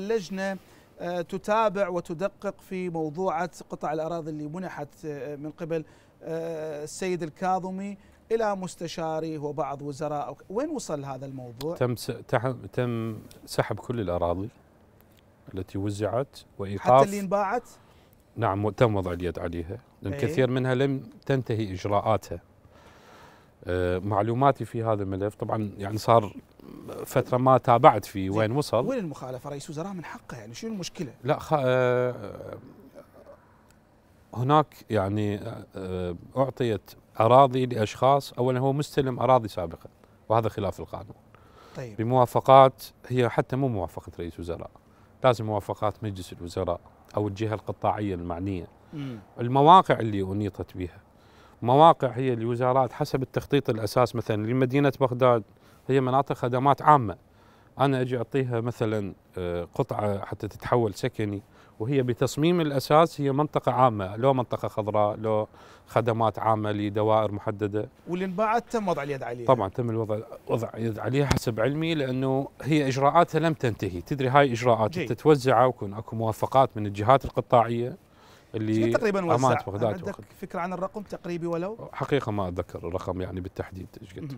اللجنة آه، تتابع وتدقق في موضوعة قطع الأراضي اللي منحت آه، من قبل آه، السيد الكاظمي إلى مستشاريه وبعض وزراء وين وصل هذا الموضوع؟ تم تم سحب كل الأراضي التي وزعت وإيقاف حتى اللي انباعت؟ نعم تم وضع اليد عليها لأن إيه. كثير منها لم تنتهي إجراءاتها معلوماتي في هذا الملف طبعا يعني صار فتره ما تابعت فيه وين وصل وين المخالفه رئيس وزراء من حقه يعني شنو المشكله لا خ... آه، هناك يعني آه، آه، اعطيت اراضي لاشخاص اولا هو مستلم اراضي سابقا وهذا خلاف القانون طيب. بموافقات هي حتى مو موافقه رئيس وزراء لازم موافقات مجلس الوزراء او الجهه القطاعيه المعنيه مم. المواقع اللي انيطت بها مواقع هي الوزارات حسب التخطيط الاساس مثلا لمدينه بغداد هي مناطق خدمات عامه انا اجي اعطيها مثلا آه، قطعه حتى تتحول سكني وهي بتصميم الاساس هي منطقه عامه لو منطقه خضراء لو خدمات عامه لدوائر محدده واللي انباعت تم وضع اليد عليها طبعا تم الوضع وضع يد عليها حسب علمي لانه هي اجراءاتها لم تنتهي تدري هاي اجراءات تتوزع ويكون اكو موافقات من الجهات القطاعيه اللي تقريبا وزع عندك فكره عن الرقم تقريبي ولو حقيقه ما اتذكر الرقم يعني بالتحديد ايش قلت